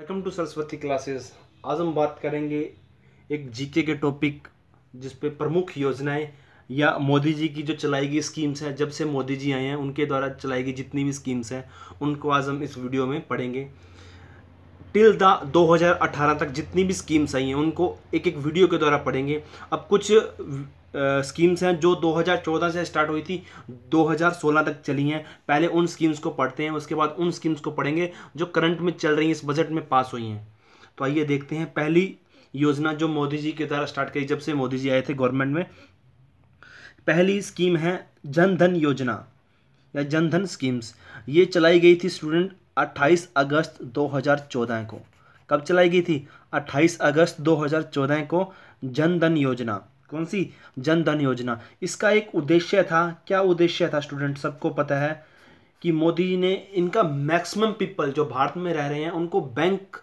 welcome to Saraswati classes आज हम बात करेंगे एक जीके के टॉपिक जिस पे प्रमुख योजनाएं या मोदी जी की जो चलाई गई स्कीम्स हैं जब से मोदी जी आए हैं उनके द्वारा चलाई गई जितनी भी स्कीम्स हैं उनको आज हम इस वीडियो में पढ़ेंगे टिल द 2018 तक जितनी भी स्कीम्स आई हैं उनको एक एक वीडियो के द्वारा पढ़ेंगे अब कुछ स्कीम्स हैं जो 2014 से स्टार्ट हुई थी 2016 तक चली हैं पहले उन स्कीम्स को पढ़ते हैं उसके बाद उन स्कीम्स को पढ़ेंगे जो करंट में चल रही हैं इस बजट में पास हुई हैं तो आइए देखते हैं पहली योजना जो मोदी जी के द्वारा स्टार्ट करी जब से मोदी जी आए थे गवर्नमेंट में पहली स्कीम है जन धन योजना या जन धन स्कीम्स ये चलाई गई थी स्टूडेंट 28 अगस्त 2014 को कब चलाई गई थी 28 अगस्त 2014 को जन धन योजना कौन सी जन धन योजना इसका एक उद्देश्य था क्या उद्देश्य था स्टूडेंट सबको पता है कि मोदी जी ने इनका मैक्सिमम पीपल जो भारत में रह रहे हैं उनको बैंक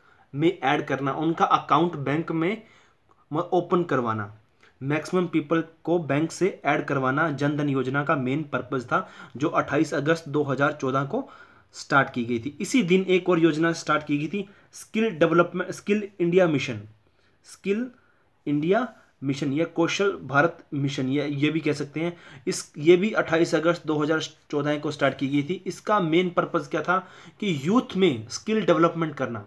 में ऐड करना उनका अकाउंट बैंक में ओपन करवाना मैक्सिमम पीपल को बैंक से ऐड करवाना जन धन योजना का मेन पर्पज था जो 28 अगस्त 2014 को स्टार्ट की गई थी इसी दिन एक और योजना स्टार्ट की गई थी skill development skill India mission skill India mission या कौशल भारत मिशन या ये भी कह सकते हैं इस ये भी 28 अगस्त 2014 को स्टार्ट की गई थी इसका मेन पर्पज़ क्या था कि यूथ में स्किल डेवलपमेंट करना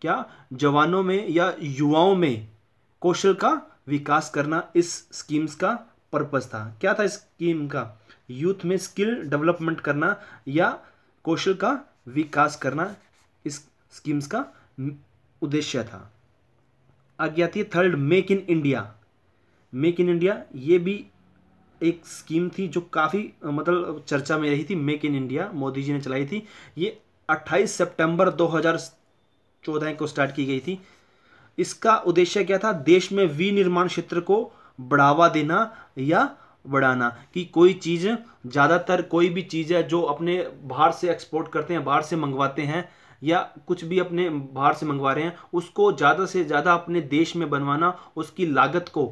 क्या जवानों में या युवाओं में कौशल का विकास करना इस स्कीम्स का पर्पज़ था क्या था इस स्कीम का यूथ में स्किल डेवलपमेंट करना या कौशल का विकास करना इस स्कीम्स का उद्देश्य था आ गया थी third make in India make in India ये भी एक स्कीम थी जो काफ़ी मतलब चर्चा में रही थी make in India Modi ji ने चलाई थी ये 28 सितंबर 2014 को स्टार्ट की गई थी इसका उद्देश्य क्या था देश में विनिर्माण क्षेत्र को बढ़ावा देना या बढ़ाना कि कोई चीज़ ज़्यादातर कोई भी चीज़ है जो अपने बाहर से एक्सपोर्ट करते हैं बाहर से मंगवाते हैं या कुछ भी अपने बाहर से मंगवा रहे हैं उसको ज़्यादा से ज़्यादा अपने देश में बनवाना उसकी लागत को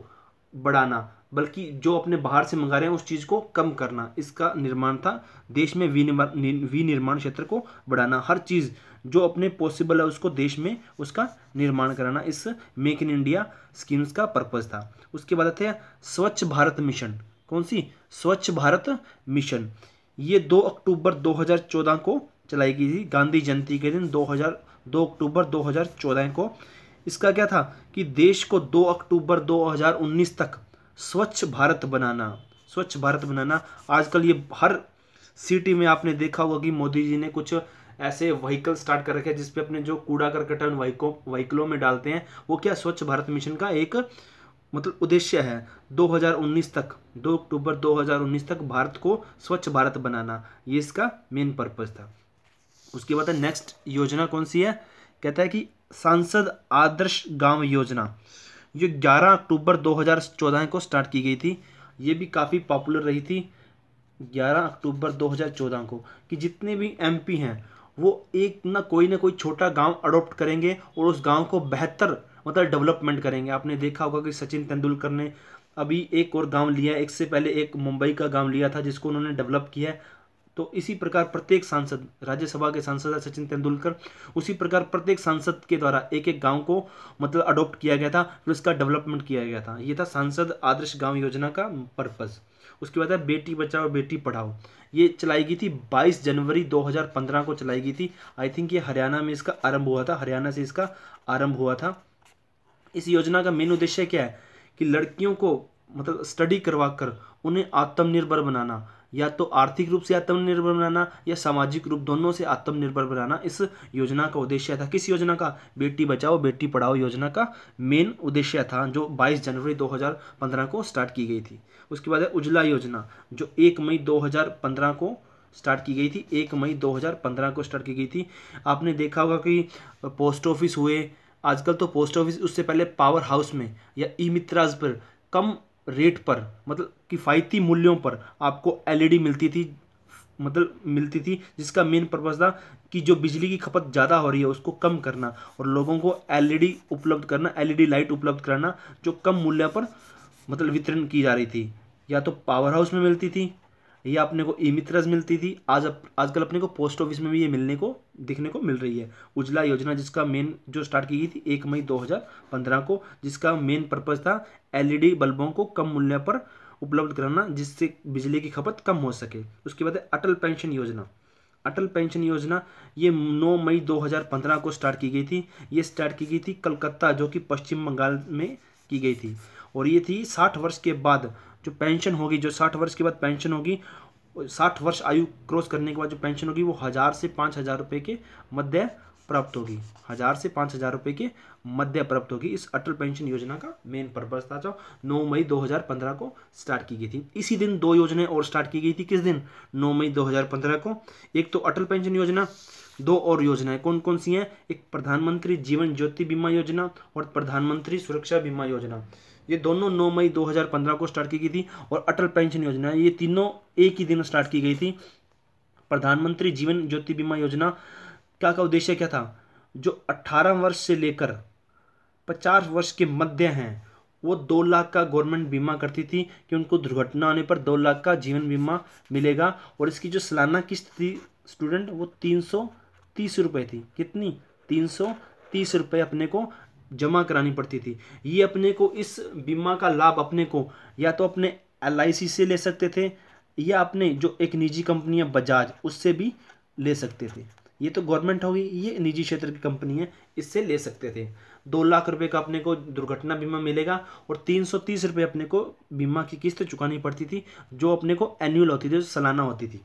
बढ़ाना बल्कि जो अपने बाहर से मंगा रहे हैं उस चीज़ को कम करना इसका निर्माण था देश में विनिर्माण क्षेत्र को बढ़ाना हर चीज़ जो अपने पॉसिबल है उसको देश में उसका निर्माण कराना इस मेक इन इंडिया स्कीम्स का पर्पज़ था उसके बाद आते हैं स्वच्छ भारत मिशन कौन सी स्वच्छ भारत मिशन ये दो अक्टूबर 2014 को चलाई गई थी गांधी जयंती के दिन 2000 2 अक्टूबर 2014 को इसका क्या था कि देश को 2 अक्टूबर 2019 तक स्वच्छ भारत बनाना स्वच्छ भारत बनाना आजकल ये हर सिटी में आपने देखा होगा कि मोदी जी ने कुछ ऐसे व्हीकल स्टार्ट कर रखे हैं जिसपे अपने जो कूड़ा करकट वहीको व्हीकलों में डालते हैं वो क्या स्वच्छ भारत मिशन का एक मतलब उद्देश्य है 2019 तक 2 अक्टूबर 2019 तक भारत को स्वच्छ भारत बनाना ये इसका मेन पर्पज़ था उसके बाद नेक्स्ट योजना कौन सी है कहता है कि सांसद आदर्श गांव योजना जो 11 अक्टूबर 2014 को स्टार्ट की गई थी ये भी काफ़ी पॉपुलर रही थी 11 अक्टूबर 2014 को कि जितने भी एमपी हैं वो एक ना कोई ना कोई छोटा गांव अडॉप्ट करेंगे और उस गांव को बेहतर मतलब डेवलपमेंट करेंगे आपने देखा होगा कि सचिन तेंदुलकर ने अभी एक और गांव लिया एक से पहले एक मुंबई का गांव लिया था जिसको उन्होंने डेवलप किया तो इसी प्रकार प्रत्येक सांसद राज्यसभा के सांसद सचिन तेंदुलकर उसी प्रकार प्रत्येक सांसद के द्वारा एक एक गांव को मतलब अडॉप्ट किया गया था फिर उसका डेवलपमेंट किया गया था ये था सांसद आदर्श गांव योजना का पर्पज़ उसके बाद है बेटी बचाओ बेटी पढ़ाओ ये चलाई गई थी 22 जनवरी 2015 को चलाई गई थी आई थिंक ये हरियाणा में इसका आरंभ हुआ था हरियाणा से इसका आरंभ हुआ था इस योजना का मेन उद्देश्य क्या है कि लड़कियों को मतलब स्टडी करवा कर उन्हें आत्मनिर्भर बनाना या तो आर्थिक रूप से आत्मनिर्भर बनाना या सामाजिक रूप दोनों से आत्मनिर्भर बनाना इस योजना का उद्देश्य था किस योजना का बेटी बचाओ बेटी पढ़ाओ योजना का मेन उद्देश्य था जो 22 जनवरी 2015 को स्टार्ट की गई थी उसके बाद है उजला योजना जो एक मई 2015 को स्टार्ट की गई थी एक मई 2015 को स्टार्ट की गई थी आपने देखा होगा कि पोस्ट ऑफिस हुए आजकल तो पोस्ट ऑफिस उससे पहले पावर हाउस में या ई मित्राज पर कम रेट पर मतलब किफ़ायती मूल्यों पर आपको एलईडी e मिलती थी मतलब मिलती थी जिसका मेन पर्पज़ था कि जो बिजली की खपत ज़्यादा हो रही है उसको कम करना और लोगों को एलईडी e उपलब्ध करना एलईडी लाइट e उपलब्ध कराना जो कम मूल्य पर मतलब वितरण की जा रही थी या तो पावर हाउस में मिलती थी ये अपने को ई मित्रज मिलती थी आज अप, आजकल अपने को पोस्ट ऑफिस में भी ये मिलने को दिखने को मिल रही है उजला योजना जिसका मेन जो स्टार्ट की गई थी एक मई 2015 को जिसका मेन पर्पज़ था एलईडी e बल्बों को कम मूल्य पर उपलब्ध कराना जिससे बिजली की खपत कम हो सके उसके बाद है अटल पेंशन योजना अटल पेंशन योजना ये 9 मई 2015 को स्टार्ट की गई थी ये स्टार्ट की गई थी कलकत्ता जो कि पश्चिम बंगाल में की गई थी और ये थी साठ वर्ष के बाद जो पेंशन होगी जो साठ वर्ष के बाद पेंशन होगी साठ वर्ष आयु क्रॉस करने के बाद जो पेंशन होगी वो हज़ार से पाँच हज़ार रुपये के मध्य प्राप्त होगी हज़ार से पाँच हज़ार रुपये के मध्य प्राप्त होगी इस अटल पेंशन योजना का मेन पर्पज था जो 9 मई 2015 को स्टार्ट की गई थी इसी दिन दो योजनाएं और स्टार्ट की गई थी किस दिन 9 मई 2015 को एक तो अटल पेंशन योजना दो और योजनाएं कौन कौन सी हैं एक प्रधानमंत्री जीवन ज्योति बीमा योजना और प्रधानमंत्री सुरक्षा बीमा योजना ये दोनों 9 मई 2015 को स्टार्ट की गई थी और अटल पेंशन योजना ये तीनों एक ही दिन स्टार्ट की गई थी प्रधानमंत्री जीवन ज्योति बीमा योजना का का उद्देश्य क्या था जो 18 वर्ष से लेकर 50 वर्ष के मध्य हैं वो दो लाख का गवर्नमेंट बीमा करती थी कि उनको दुर्घटना आने पर दो लाख का जीवन बीमा मिलेगा और इसकी जो सालाना किस्त थी स्टूडेंट वो तीन सौ तीस रुपये थी कितनी तीन सौ तीस रुपये अपने को जमा करानी पड़ती थी ये अपने को इस बीमा का लाभ अपने को या तो अपने एल से ले सकते थे या अपने जो एक निजी कंपनी है बजाज उससे भी ले सकते थे ये तो गवर्नमेंट होगी ये निजी क्षेत्र की कंपनी है इससे ले सकते थे दो लाख रुपए का अपने को दुर्घटना बीमा मिलेगा और तीन सौ तीस रुपये अपने को बीमा की किस्त चुकानी पड़ती थी जो अपने को एनुअल होती थी जो सालाना होती थी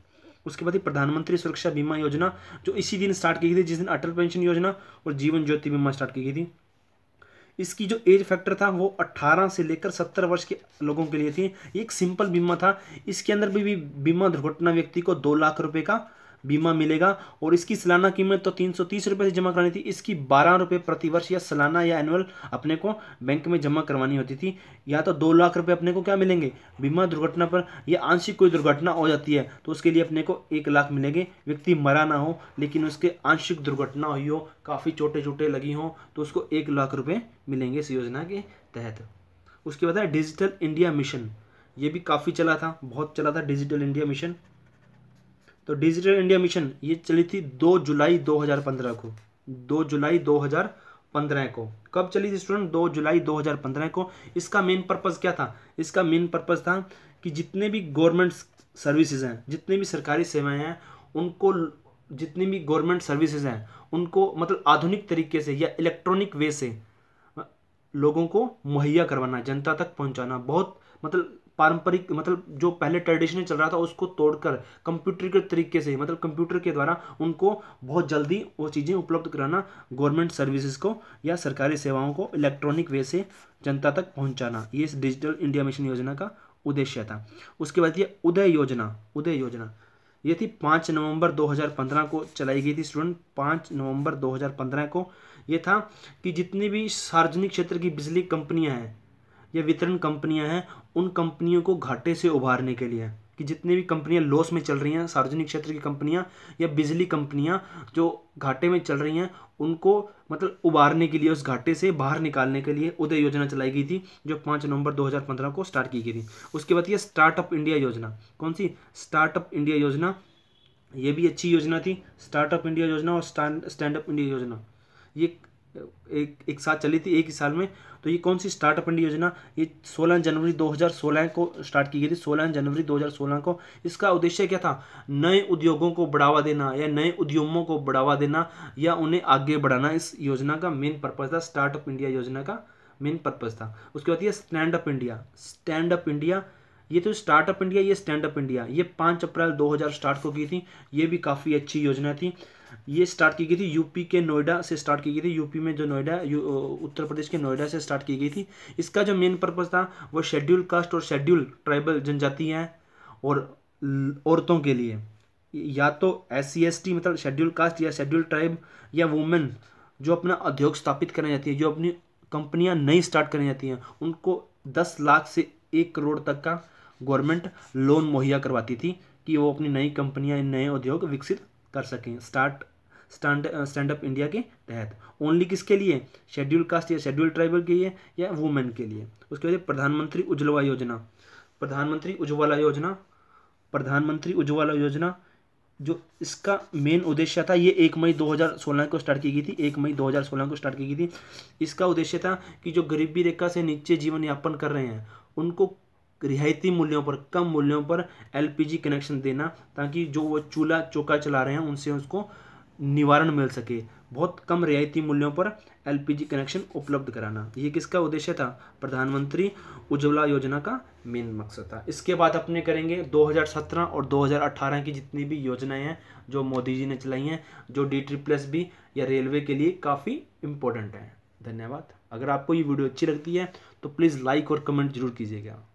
उसके बाद ही प्रधानमंत्री सुरक्षा बीमा योजना जो इसी दिन स्टार्ट की गई थी जिस दिन अटल पेंशन योजना और जीवन ज्योति बीमा स्टार्ट की गई थी इसकी जो एज फैक्टर था वो 18 से लेकर 70 वर्ष के लोगों के लिए थी एक सिंपल बीमा था इसके अंदर भी बीमा दुर्घटना व्यक्ति को दो लाख रुपए का बीमा मिलेगा और इसकी सालाना कीमत तो तीन सौ तीस रुपये से जमा करानी थी इसकी बारह रुपये प्रतिवर्ष या सालाना या एनुअल अपने को बैंक में जमा करवानी होती थी या तो दो लाख रुपये अपने को क्या मिलेंगे बीमा दुर्घटना पर या आंशिक कोई दुर्घटना हो जाती है तो उसके लिए अपने को एक लाख मिलेंगे व्यक्ति मरा ना हो लेकिन उसके आंशिक दुर्घटना हुई हो काफ़ी चोटे चोटे लगी हों तो उसको एक लाख रुपये मिलेंगे इस योजना के तहत उसके बाद है डिजिटल इंडिया मिशन ये भी काफ़ी चला था बहुत चला था डिजिटल इंडिया मिशन तो डिजिटल इंडिया मिशन ये चली थी दो जुलाई 2015 को दो जुलाई 2015 को कब चली थी स्टूडेंट दो जुलाई 2015 को इसका मेन पर्पज़ क्या था इसका मेन पर्पज़ था कि जितने भी गवर्नमेंट सर्विसेज हैं जितने भी सरकारी सेवाएं हैं उनको जितनी भी गवर्नमेंट सर्विसेज हैं उनको मतलब आधुनिक तरीके से या इलेक्ट्रॉनिक वे से लोगों को मुहैया करवाना जनता तक पहुंचाना बहुत मतलब पारंपरिक मतलब जो पहले ट्रेडिशनल चल रहा था उसको तोड़कर कंप्यूटर के तरीके से मतलब कंप्यूटर के द्वारा उनको बहुत जल्दी वो चीज़ें उपलब्ध कराना गवर्नमेंट सर्विसेज को या सरकारी सेवाओं को इलेक्ट्रॉनिक वे से जनता तक पहुंचाना ये इस डिजिटल इंडिया मिशन योजना का उद्देश्य था उसके बाद ये उदय योजना उदय योजना ये थी पाँच नवंबर 2015 को चलाई गई थी स्टूडेंट पाँच नवंबर 2015 को ये था कि जितनी भी सार्वजनिक क्षेत्र की बिजली कंपनियां हैं या वितरण कंपनियां हैं उन कंपनियों को घाटे से उभारने के लिए कि जितनी भी कंपनियां लॉस में चल रही हैं सार्वजनिक क्षेत्र की कंपनियां या बिजली कंपनियां जो घाटे में चल रही हैं उनको मतलब उबारने के लिए उस घाटे से बाहर निकालने के लिए उदय योजना चलाई गई थी जो पाँच नवंबर 2015 को स्टार्ट की गई थी उसके बाद ये स्टार्टअप इंडिया योजना कौन सी स्टार्टअप इंडिया योजना ये भी अच्छी योजना थी स्टार्टअप इंडिया योजना और स्टैंड स्टैंड अप इंडिया योजना ये एक एक साथ चली थी एक ही साल में तो ये कौन सी स्टार्टअप इंडिया योजना ये 16 जनवरी 2016 को स्टार्ट की गई थी 16 जनवरी 2016 को इसका उद्देश्य क्या था नए उद्योगों को बढ़ावा देना या नए उद्यमों को बढ़ावा देना या उन्हें आगे बढ़ाना इस योजना का मेन पर्पज़ था स्टार्टअप इंडिया योजना का मेन पर्पज़ था उसके बाद ये stand up India stand up India ये तो स्टार्टअप इंडिया ये स्टैंड अप इंडिया ये पाँच अप्रैल 2000 स्टार्ट को की थी ये भी काफ़ी अच्छी योजना थी ये स्टार्ट की गई थी यूपी के नोएडा से स्टार्ट की गई थी यूपी में जो नोएडा उत्तर प्रदेश के नोएडा से स्टार्ट की गई थी इसका जो मेन पर्पज़ था वो शेड्यूल कास्ट और शेड्यूल ट्राइबल जनजातियाँ और औरतों के लिए या तो एस सी मतलब शेड्यूल कास्ट या शेड्यूल ट्राइब या वुमेन जो अपना उद्योग स्थापित करना चाहती है जो अपनी कंपनियां नई स्टार्ट करनी चाहती हैं उनको दस लाख से एक करोड़ तक का गवर्नमेंट लोन मुहैया करवाती थी कि वो अपनी नई कंपनियां नए उद्योग विकसित कर सकें start stand stand up India के तहत ओनली किसके लिए शेड्यूल कास्ट या शेड्यूल ट्राइबल के लिए या वुमेन के लिए उसके बाद प्रधानमंत्री उज्ज्वला योजना प्रधानमंत्री उज्ज्वला योजना प्रधानमंत्री उज्ज्वला योजना जो इसका मेन उद्देश्य था ये एक मई 2016 को स्टार्ट की गई थी एक मई 2016 को स्टार्ट की गई थी इसका उद्देश्य था कि जो गरीबी रेखा से नीचे जीवन यापन कर रहे हैं उनको रियायती मूल्यों पर कम मूल्यों पर एलपीजी कनेक्शन देना ताकि जो वो चूल्हा चौका चला रहे हैं उनसे उसको निवारण मिल सके बहुत कम रियायती मूल्यों पर एलपीजी कनेक्शन उपलब्ध कराना ये किसका उद्देश्य था प्रधानमंत्री उज्ज्वला योजना का मेन मकसद था इसके बाद अपने करेंगे 2017 और 2018 की जितनी भी योजनाएं हैं जो मोदी जी ने चलाई हैं जो डी ट्री प्लस भी या रेलवे के लिए काफ़ी इंपॉर्टेंट हैं धन्यवाद अगर आपको ये वीडियो अच्छी लगती है तो प्लीज़ लाइक और कमेंट जरूर कीजिएगा